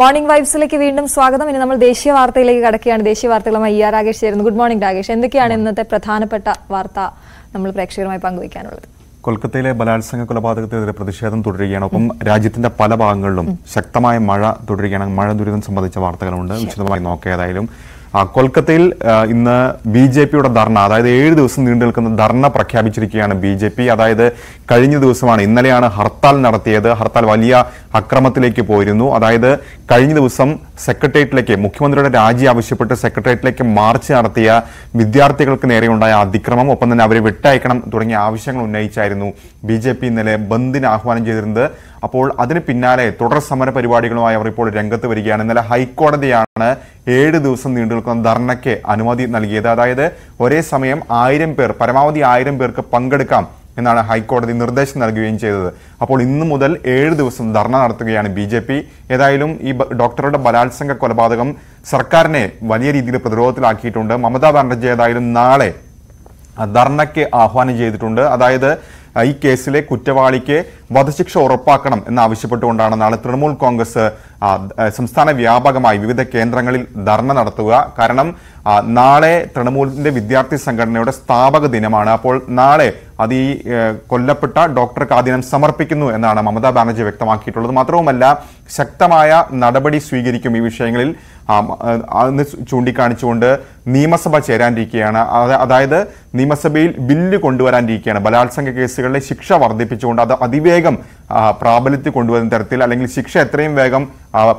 morning വൈബ്സിലേക്ക് വീണ്ടും സ്വാഗതം ഇനി നമ്മൾ ദേശീയ വാർത്തയിലേക്ക് കടക്കുകയാണ് ദേശീയ വാർത്തകളുമായി ഇ ആർ രാകേഷ് ചേരുന്നു ഗുഡ് മോർണിംഗ് രാകേഷ് എന്തൊക്കെയാണ് ഇന്നത്തെ പ്രധാനപ്പെട്ട വാർത്ത നമ്മൾ പ്രേക്ഷകരുമായി പങ്കുവയ്ക്കാനുള്ളത് കൊൽക്കത്തയിലെ ബലാത്സംഗ കൊലപാതകത്തിനെതിരെ പ്രതിഷേധം തുടരുകയാണ് ഒപ്പം രാജ്യത്തിന്റെ പല ഭാഗങ്ങളിലും ശക്തമായ മഴ തുടരുകയാണ് മഴ ദുരിതം സംബന്ധിച്ച വാർത്തകളുണ്ട് വിശദമായി നോക്കിയതായാലും കൊൽക്കത്തയിൽ ഇന്ന് ബി ജെ പിയുടെ ധർണ അതായത് ഏഴ് ദിവസം നീണ്ടു നിൽക്കുന്ന ധർണ പ്രഖ്യാപിച്ചിരിക്കുകയാണ് ബി ജെ പി അതായത് കഴിഞ്ഞ ദിവസമാണ് ഇന്നലെയാണ് ഹർത്താൽ നടത്തിയത് ഹർത്താൽ വലിയ അക്രമത്തിലേക്ക് പോയിരുന്നു അതായത് കഴിഞ്ഞ ദിവസം സെക്രട്ടേറിയറ്റിലേക്ക് മുഖ്യമന്ത്രിയുടെ രാജി ആവശ്യപ്പെട്ട് സെക്രട്ടേറിയറ്റിലേക്ക് മാർച്ച് നടത്തിയ വിദ്യാർത്ഥികൾക്ക് നേരെയുണ്ടായ അതിക്രമം ഒപ്പം തന്നെ അവരെ വിട്ടയക്കണം തുടങ്ങിയ ആവശ്യങ്ങൾ ഉന്നയിച്ചായിരുന്നു ബി ജെ പി ഇന്നലെ ബന്ദിന് ആഹ്വാനം ചെയ്തിരുന്നത് അപ്പോൾ അതിന് പിന്നാലെ തുടർ സമര പരിപാടികളുമായി അവർ ഇപ്പോൾ രംഗത്ത് വരികയാണ് ഇന്നലെ ഹൈക്കോടതിയാണ് ഏഴ് ദിവസം നീണ്ടു നിൽക്കുന്ന ധർണയ്ക്ക് അനുമതി നൽകിയത് അതായത് ഒരേ സമയം ആയിരം പേർ പരമാവധി ആയിരം പേർക്ക് പങ്കെടുക്കാം എന്നാണ് ഹൈക്കോടതി നിർദ്ദേശം നൽകുകയും ചെയ്തത് അപ്പോൾ ഇന്ന് മുതൽ ഏഴ് ദിവസം ധർണ നടത്തുകയാണ് ബി ജെ പി ഏതായാലും ഈ ഡോക്ടറുടെ ബലാത്സംഗ കൊലപാതകം സർക്കാരിനെ വലിയ രീതിയിൽ പ്രതിരോധത്തിലാക്കിയിട്ടുണ്ട് മമതാ ബാനർജി ഏതായാലും നാളെ ധർണയ്ക്ക് ആഹ്വാനം ചെയ്തിട്ടുണ്ട് അതായത് ഈ കേസിലെ കുറ്റവാളിക്ക് വധശിക്ഷ ഉറപ്പാക്കണം എന്നാവശ്യപ്പെട്ടുകൊണ്ടാണ് നാളെ തൃണമൂൽ കോൺഗ്രസ് സംസ്ഥാന വ്യാപകമായി വിവിധ കേന്ദ്രങ്ങളിൽ ധർണ നടത്തുക കാരണം നാളെ തൃണമൂലിന്റെ വിദ്യാർത്ഥി സംഘടനയുടെ സ്ഥാപക ദിനമാണ് അപ്പോൾ നാളെ അത് ഈ കൊല്ലപ്പെട്ട ഡോക്ടർക്ക് ദിനം സമർപ്പിക്കുന്നു എന്നാണ് മമതാ ബാനർജി വ്യക്തമാക്കിയിട്ടുള്ളത് മാത്രവുമല്ല ശക്തമായ നടപടി സ്വീകരിക്കും ഈ വിഷയങ്ങളിൽ അന്ന് ചൂണ്ടിക്കാണിച്ചുകൊണ്ട് നിയമസഭ ചേരാനിരിക്കുകയാണ് അതായത് നിയമസഭയിൽ ബില്ല് കൊണ്ടുവരാനിരിക്കുകയാണ് ബലാത്സംഗ കേസുകളിലെ ശിക്ഷ വർദ്ധിപ്പിച്ചുകൊണ്ട് അത് അതിവേഗം പ്രാബല്യത്തിൽ കൊണ്ടുവരുന്ന തരത്തിൽ അല്ലെങ്കിൽ ശിക്ഷ എത്രയും വേഗം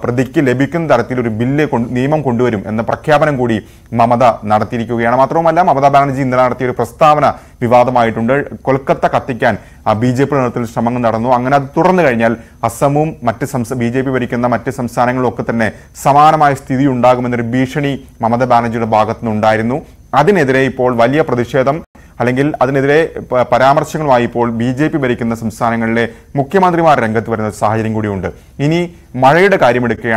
പ്രതിക്ക് ലഭിക്കുന്ന തരത്തിൽ ഒരു ബില്ല് നിയമം കൊണ്ടുവരും എന്ന പ്രഖ്യാപനം കൂടി മമത നടത്തിയിരിക്കുകയാണ് മാത്രവുമല്ല മമതാ ബാനർജി ഇന്നലെ നടത്തിയ ഒരു പ്രസ്താവന വിവാദമായിട്ടുണ്ട് കൊൽക്കത്ത കത്തിക്കാൻ ബി ജെ പി നേതൃത്വത്തിൽ ശ്രമങ്ങൾ നടന്നു അങ്ങനെ അത് തുറന്നു കഴിഞ്ഞാൽ അസമും മറ്റ് സംസ്ഥാന ബി ജെ പി ഭരിക്കുന്ന മറ്റ് സംസ്ഥാനങ്ങളും ഒക്കെ തന്നെ സമാനമായ സ്ഥിതി ഉണ്ടാകുമെന്നൊരു ഭീഷണി മമത ബാനർജിയുടെ ഭാഗത്തുനിന്നുണ്ടായിരുന്നു അതിനെതിരെ ഇപ്പോൾ വലിയ പ്രതിഷേധം അല്ലെങ്കിൽ അതിനെതിരെ പരാമർശങ്ങളുമായി ഇപ്പോൾ ബി ജെ പി ഭരിക്കുന്ന സംസ്ഥാനങ്ങളിലെ മുഖ്യമന്ത്രിമാർ രംഗത്ത് വരുന്ന സാഹചര്യം കൂടിയുണ്ട് ഇനി മഴയുടെ കാര്യമെടുക്കുകയാണ്